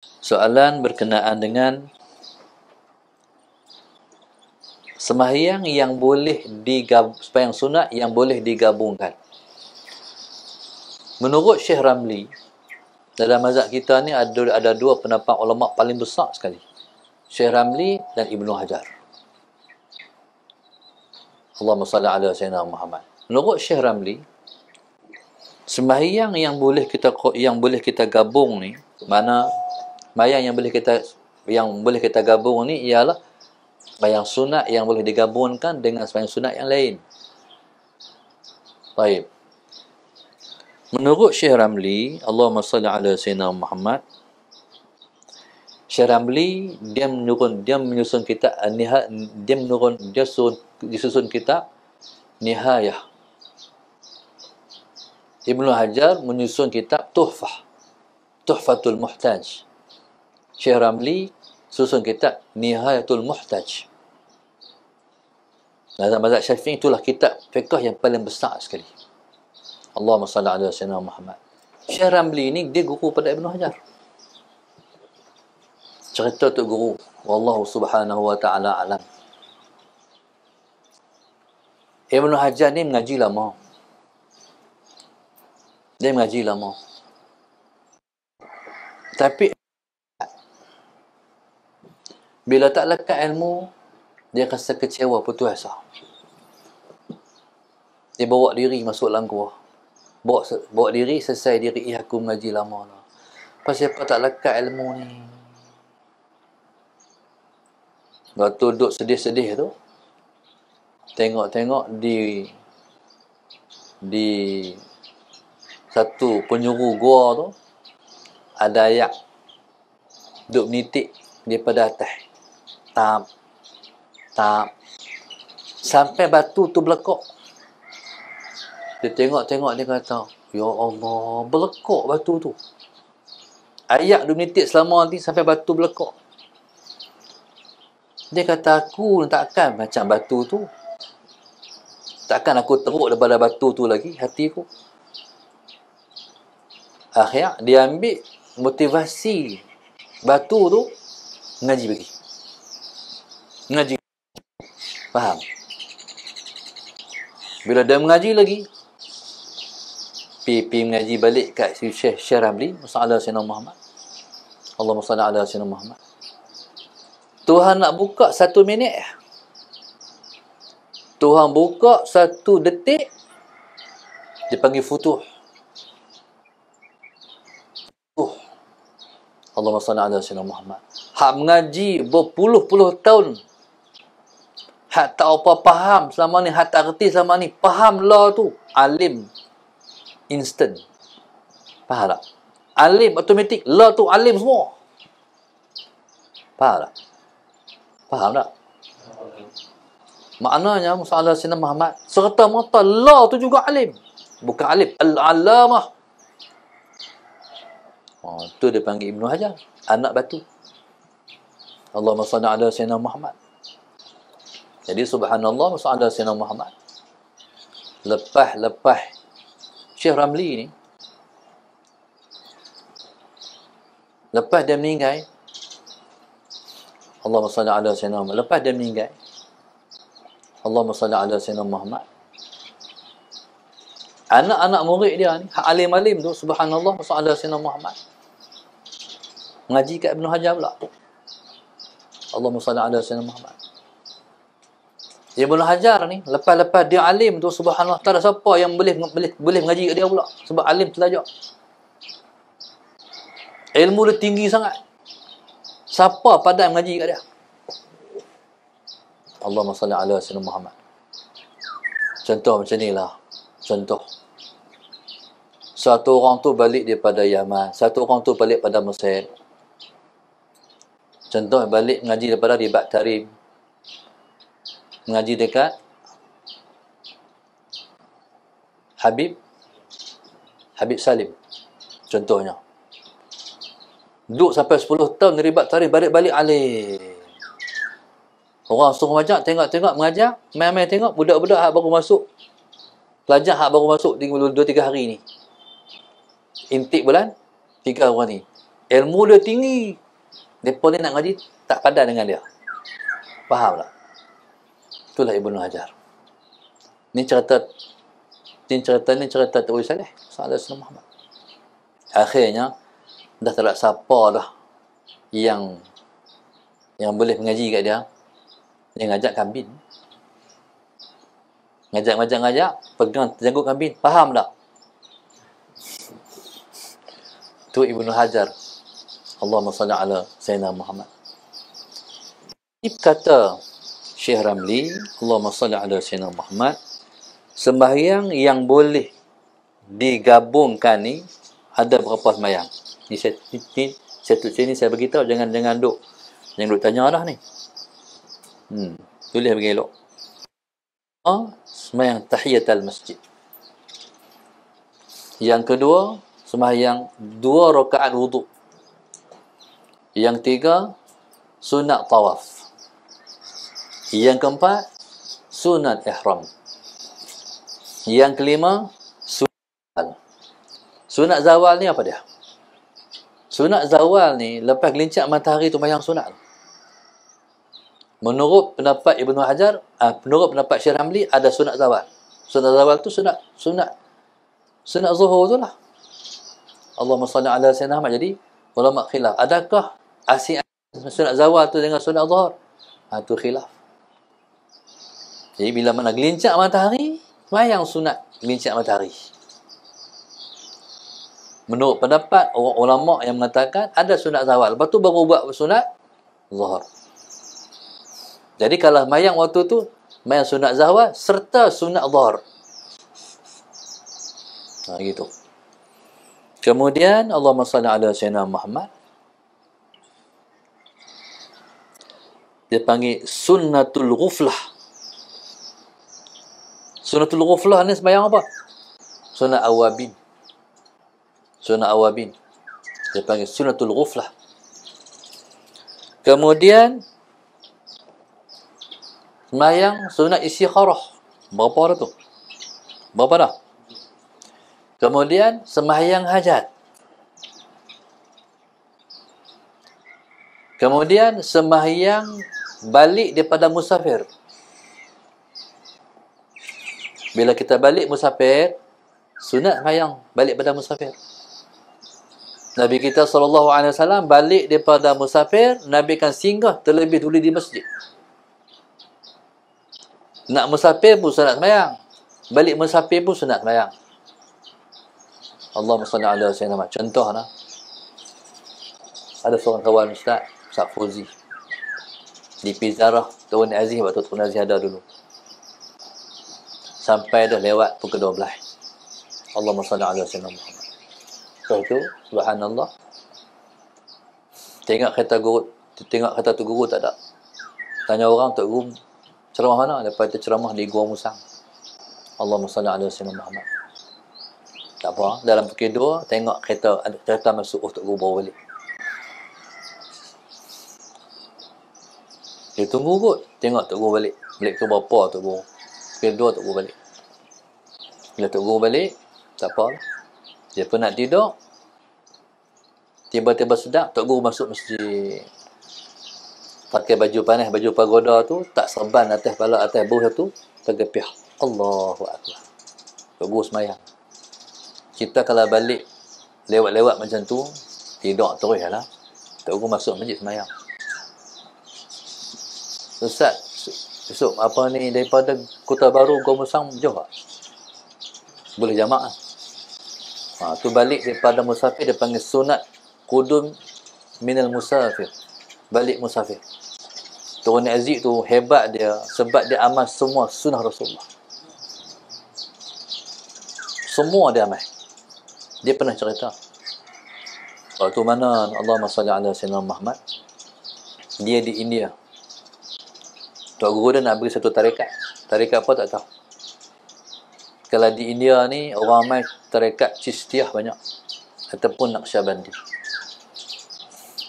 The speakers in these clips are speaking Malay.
Soalan berkenaan dengan semahyang yang boleh digabung sembahyang sunat yang boleh digabungkan. Menurut Syekh Ramli dalam mazhab kita ni ada ada dua pendapat ulama paling besar sekali. Syekh Ramli dan Ibnu Hajar. Allahumma salli ala sayyidina Muhammad. Menurut Syekh Ramli semahyang yang boleh kita yang boleh kita gabung ni mana bayang yang boleh kita yang boleh kita gabung ni ialah bayang sunat yang boleh digabungkan dengan sembahyang sunat yang lain. Baik. Menurut Syekh Ramli, Allahumma salli ala sayyidina Muhammad. Syekh Ramli dia menurun dia menyusun kita eh, niha dia menurun dia susun disusun kitab nihayah. Ibnu Hajar menyusun kitab Tuhfah. Tuhfatul Muhtaj. Syekh Ramli susun kitab Nihayatul Muhtaj. Nah, Mazhab-mazhab Syafi'i itulah kitab fiqh yang paling besar sekali. Allahumma salli ala sayyidina Muhammad. Syekh Ramli ni dia guru pada Ibnu Hajar. Cerita tu guru, wallahu subhanahu wa ta'ala alam. Ibnu Hajar ni mengaji lama. Dia mengaji lama. Tapi bila tak lekat ilmu, dia rasa kecewa putus asa. Ah. Dia bawa diri masuk dalam gua. Bawa, bawa diri, selesai diri, ih aku mengaji lama. Lah. Pasal tak lekat ilmu ni? Lepas tu duduk sedih-sedih tu. Tengok-tengok di di satu penyuru gua tu ada ayat duduk nitik daripada atas tap tap sampai batu tu berlekuk dia tengok-tengok dia kata ya Allah berlekuk batu tu ayak dua minit selama nanti sampai batu berlekuk dia kata aku takkan macam batu tu takkan aku teruk daripada batu tu lagi hati aku akhirnya dia ambil motivasi batu tu ngaji bagi mengaji. Faham? Bila dia mengaji lagi, pergi mengaji balik ke si Syekh Syekh Ramli, Masa'ala Sayyidina Muhammad. Allah Masa'ala Sayyidina Muhammad. Tuhan nak buka satu minit. Tuhan buka satu detik, dia panggil futuh. Oh. Allah Masa'ala Sayyidina Muhammad. Hak mengaji berpuluh-puluh tahun Hak tak apa faham selama ni, hak tak reti selama ni. Faham law tu, alim. Instant. Faham tak? Alim, automatic. Law tu alim semua. Faham tak? Faham tak? Maknanya, masalah Sina Muhammad, serta-merta law tu juga alim. Bukan alim. Al-alamah. Oh, tu dia panggil Ibnu Hajar. Anak batu. Allah salli ala Sayyidina Muhammad. Jadi subhanallah Masa'ala Sina Muhammad Lepah-lepah Syekh Ramli ni Lepas dia meninggal Allah Masa'ala Ala Sina Muhammad Lepas dia meninggal Allah Masa'ala Ala Sina Muhammad Anak-anak murid dia ni Hak alim-alim tu Subhanallah Masa'ala Sina Muhammad Ngaji kat Ibn Hajar pula Allah Masa'ala Ala Sina Muhammad dia boleh Hajar ni lepas-lepas dia alim tu subhanallah tak ada siapa yang boleh boleh, boleh mengaji dia pula sebab alim terlajak. Ilmu dia tinggi sangat. Siapa pada mengaji kat dia? Allahumma salli ala sayyidina Muhammad. Contoh macam ni lah. Contoh. Satu orang tu balik daripada Yaman. Satu orang tu balik pada Mesir. Contoh balik mengaji daripada Ribat Tarim mengaji dekat Habib Habib Salim contohnya duduk sampai 10 tahun neribat tarikh balik-balik alih orang suruh majak tengok-tengok mengajar main-main tengok budak-budak hak baru masuk pelajar hak baru masuk 2-3 hari ni intik bulan 3 orang ni ilmu dia tinggi mereka ni nak ngaji tak padan dengan dia faham tak Itulah Ibnu Hajar. Ini cerita ini cerita ni cerita Tuwi Saleh Salah Sallallahu Alaihi Akhirnya dah tak ada siapa dah yang yang boleh mengaji kat dia. Dia ngajak kambin. Ngajak-ngajak-ngajak, pegang terjangkut kambin. Faham tak? Tu Ibnu Hajar. Allahumma salli ala Sayyidina Muhammad. Ibn kata Syekh Ramli, Allahumma salli ala Sayyidina Muhammad. Sembahyang yang boleh digabungkan ni ada berapa sembahyang? Ni saya ni, saya tu sini saya bagi tahu jangan jangan duk jangan duk tanya dah ni. Hmm, tulis bagi elok. Ha, sembahyang tahiyatul masjid. Yang kedua, sembahyang dua rakaat wuduk. Yang tiga, sunat tawaf. Yang keempat, sunat ihram. Yang kelima, sunat. Sunat zawal ni apa dia? Sunat zawal ni lepas gelincir matahari tu mayang sunat. Menurut pendapat Ibnu Hajar, uh, menurut pendapat Syekh Hamli ada sunat zawal. Sunat zawal tu sunat sunat sunat zuhur tu lah. Allahumma salli ala sayyidina Muhammad. Jadi ulama khilaf. Adakah asy sunat zawal tu dengan sunat zuhur? Ha, tu khilaf. Jadi bila mana gelincak matahari, semayang sunat gelincak matahari. Menurut pendapat orang ulama yang mengatakan ada sunat zawal. Lepas tu baru buat sunat zuhur. Jadi kalau semayang waktu tu, semayang sunat zawal serta sunat zuhur. Ha, gitu. Kemudian Allah SWT ala Sayyidina Muhammad dia panggil sunnatul ghuflah Sunatul Ghuflah ni sembahyang apa? Sunat Awabin. Sunat Awabin. Dia panggil Sunatul Ghuflah. Kemudian, semayang Sunat Isyikharah. Berapa dah tu? Berapa dah? Kemudian, semayang hajat. Kemudian, semayang balik daripada musafir. Bila kita balik musafir, sunat mayang balik pada musafir. Nabi kita SAW balik daripada musafir, Nabi kan singgah terlebih dulu di masjid. Nak musafir pun sunat semayang. Balik musafir pun sunat semayang. Allah SWT ala SWT. Contoh lah. Ada seorang kawan ustaz, Ustaz Fuzi. Di Pizarah, Tuan Aziz, waktu Tuan Aziz ada dulu sampai dah lewat pukul 12. Allahumma salli ala sayyidina Muhammad. Lepas tu subhanallah. Tengok kereta guru, tengok kereta tu guru tak ada. Tanya orang tok guru ceramah mana? Lepas tu ceramah di Gua Musang. Allahumma salli ala sayyidina Muhammad. Tak apa, dalam pukul 2 tengok kereta ada kereta masuk oh, tok guru bawa balik. Dia tunggu kot, tengok tok guru balik. Balik ke bapa tok guru kedua Tok Guru balik. Bila Tok Guru balik, tak apa. Dia pun nak tidur. Tiba-tiba sedap, Tok Guru masuk masjid. Pakai baju panas, baju pagoda tu, tak serban atas kepala, atas buruh tu, tergepih. Allahu Akbar. Tok Guru semayang. Kita kalau balik, lewat-lewat macam tu, tidur terus lah. Tok Guru masuk masjid semayang. Ustaz, Esok apa ni daripada Kota Baru Gua Musang jauh Boleh jamaah Ha, tu balik daripada musafir dia panggil sunat kudum minal musafir. Balik musafir. Turun Aziz tu hebat dia sebab dia amal semua sunnah Rasulullah. Semua dia amal. Dia pernah cerita. Waktu mana Allah SWT ala Sayyidina Muhammad dia di India Tok Guru dia nak beri satu tarikat. Tarikat apa tak tahu. Kalau di India ni, orang ramai tarikat cistiah banyak. Ataupun nak syabandi.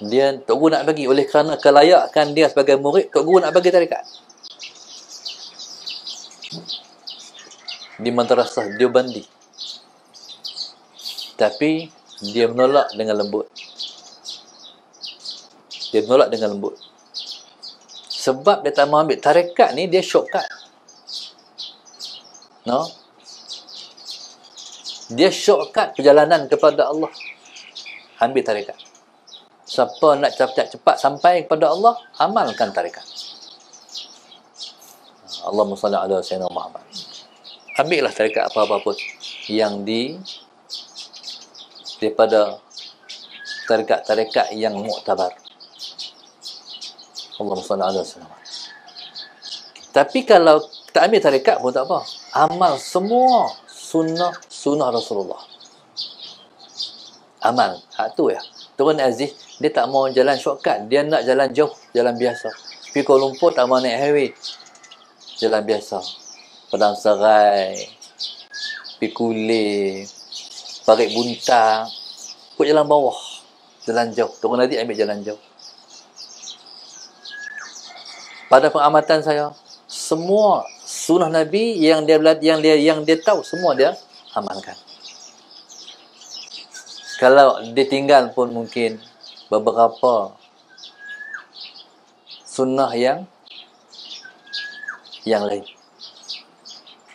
Dia, Tok Guru nak bagi oleh kerana kelayakan dia sebagai murid, Tok Guru nak bagi tarikat. Di madrasah dia bandi. Tapi, dia menolak dengan lembut. Dia menolak dengan lembut sebab dia tak mau ambil tarekat ni dia shortcut no dia shortcut perjalanan kepada Allah ambil tarekat siapa nak cepat-cepat sampai kepada Allah amalkan tarekat Allahumma salli ala sayyidina Muhammad ambillah tarekat apa-apa pun yang di daripada tarekat-tarekat yang muktabar Allah SWT. Tapi kalau tak ambil tarikat pun tak apa. Amal semua sunnah sunnah Rasulullah. Amal. Hak tu ya. Turun Aziz, dia tak mau jalan shortcut. Dia nak jalan jauh, jalan biasa. Pergi Kuala Lumpur tak mau naik highway. Jalan biasa. Pedang Serai. Pergi Kulir. Parik Buntang. Kut jalan bawah. Jalan jauh. Turun Aziz ambil jalan jauh pada pengamatan saya semua sunnah nabi yang dia belajar yang dia yang dia tahu semua dia amalkan kalau ditinggal pun mungkin beberapa sunnah yang yang lain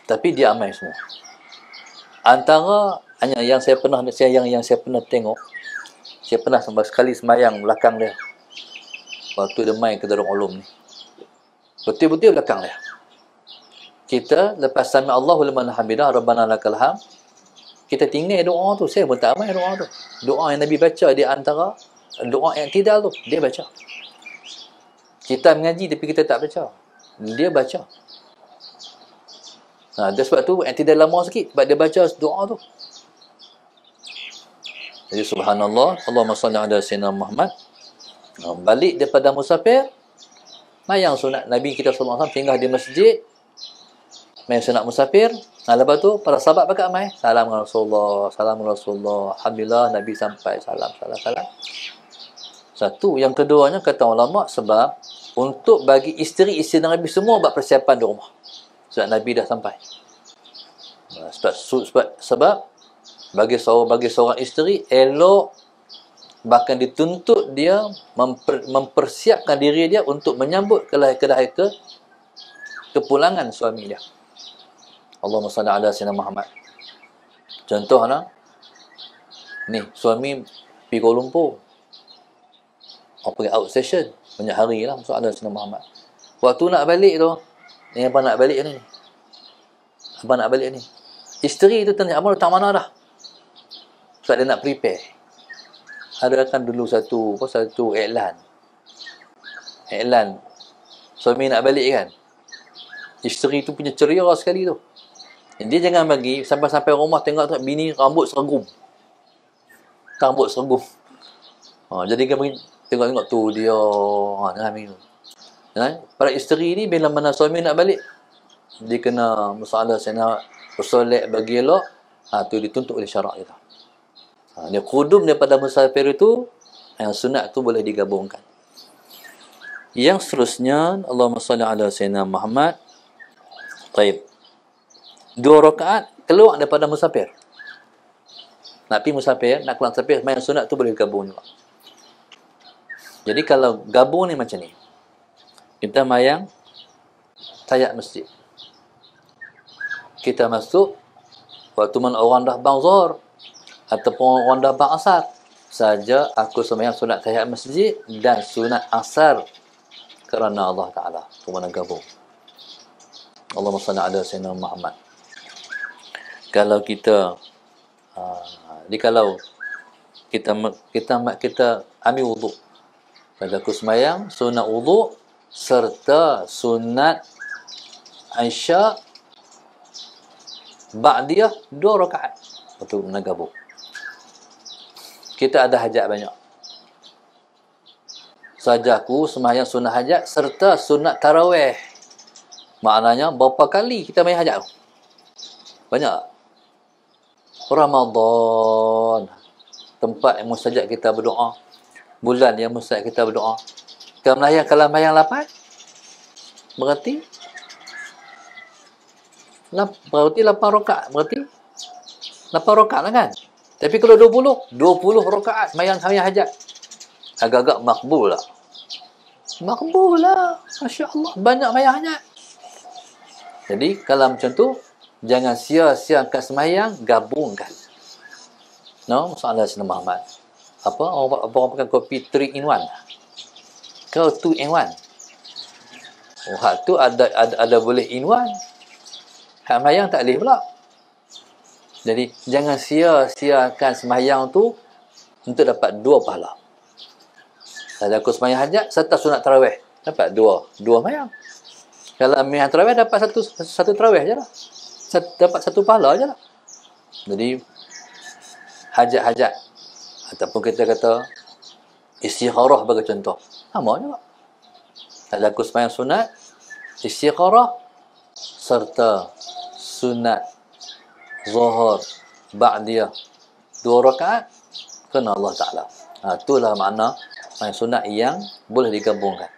tapi dia amal semua antara hanya yang saya pernah saya yang yang saya pernah tengok saya pernah sempat sekali semayang belakang dia waktu dia main ke Darul Ulum ni Betul-betul belakang dia. Kita lepas sami Allahu liman hamidah rabbana lakal ham kita tinggal doa tu. Saya pun tak amat doa tu. Doa yang Nabi baca di antara doa yang tidak tu. Dia baca. Kita mengaji tapi kita tak baca. Dia baca. Nah, ha, dia sebab tu yang tidak lama sikit. Sebab dia baca doa tu. Jadi ya, subhanallah. Allahumma salli ala Sayyidina Muhammad. Balik daripada musafir mayang sunat Nabi kita SAW tinggal di masjid main sunat musafir nah, lepas tu para sahabat pakai mai salam Rasulullah salam Rasulullah Alhamdulillah Nabi sampai salam salam salam satu yang keduanya kata ulama sebab untuk bagi isteri-isteri Nabi semua buat persiapan di rumah sebab Nabi dah sampai sebab sebab, sebab bagi seorang bagi seorang isteri elok bahkan dituntut dia memper, mempersiapkan diri dia untuk menyambut kedai-kedai ke kepulangan suami dia Allahumma salli ala sayyidina Muhammad contohnya ni suami pergi Kuala Lumpur orang pergi out session banyak hari lah masuk ala sayyidina Muhammad waktu nak balik tu ni apa nak balik ni apa nak balik ni isteri tu tanya apa tak mana dah sebab dia nak prepare ada adakan dulu satu apa satu iklan. Iklan. Suami nak balik kan. Isteri tu punya ceria sekali tu. Dia jangan bagi sampai sampai rumah tengok tengok bini rambut seregum. Rambut seregum. Ha, jadi kan bagi, tengok-tengok tu dia ha jangan bagi tu. para isteri ni bila mana suami nak balik dia kena masalah saya nak bersolek bagi elok ha, tu dituntut oleh syarak kita. Gitu. Ha, ni kudum daripada musafir itu, yang sunat tu boleh digabungkan. Yang seterusnya, Allahumma salli ala Sayyidina Muhammad, taib. Dua rakaat keluar daripada musafir. Nak pergi musafir, nak keluar musafir, main sunat tu boleh digabung juga. Jadi kalau gabung ni macam ni. Kita mayang tayat masjid. Kita masuk waktu mana orang dah bangzor, ataupun ronda bang asar saja aku semayang sunat tahiyat masjid dan sunat asar kerana Allah Ta'ala cuma nak gabung Allahumma salli ala Sayyidina Muhammad kalau kita jadi ah, kalau kita kita kita, kita ambil wuduk pada aku semayang sunat wuduk serta sunat Aisyah Ba'diyah dua rakaat untuk menagabung kita ada hajat banyak. Sajaku semayang sunat hajat serta sunat taraweh. Maknanya berapa kali kita main hajat tu? Banyak Ramadan tempat yang musajat kita berdoa bulan yang musajat kita berdoa kita melayan kalau mayang lapan berarti lap, berarti lapan rokat berarti lapan rokat lah kan tapi kalau 20, 20 rakaat mayang khayah hajat. Agak-agak makbul lah. Makbul lah. Masya Allah. Banyak mayang hajat. Jadi, kalau macam tu, jangan sia-siakan semayang, gabungkan. No, soalan Sina Muhammad. Apa? Orang, orang, orang makan kopi 3 in 1. Kau 2 in 1. Waktu ada, ada, ada boleh in 1. Hak mayang tak boleh pula. Jadi jangan sia-siakan sembahyang tu untuk dapat dua pahala. Kalau aku sembahyang hajat serta sunat tarawih dapat dua, dua sembahyang. Kalau sembahyang tarawih dapat satu satu tarawih ajalah. Satu, dapat satu pahala ajalah. Jadi hajat-hajat ataupun kita kata istikharah bagi contoh. Sama juga. Kalau aku sembahyang sunat istikharah serta sunat zuhur ba'diyah dua rakaat kena Allah Ta'ala ha, itulah makna main sunat yang boleh digabungkan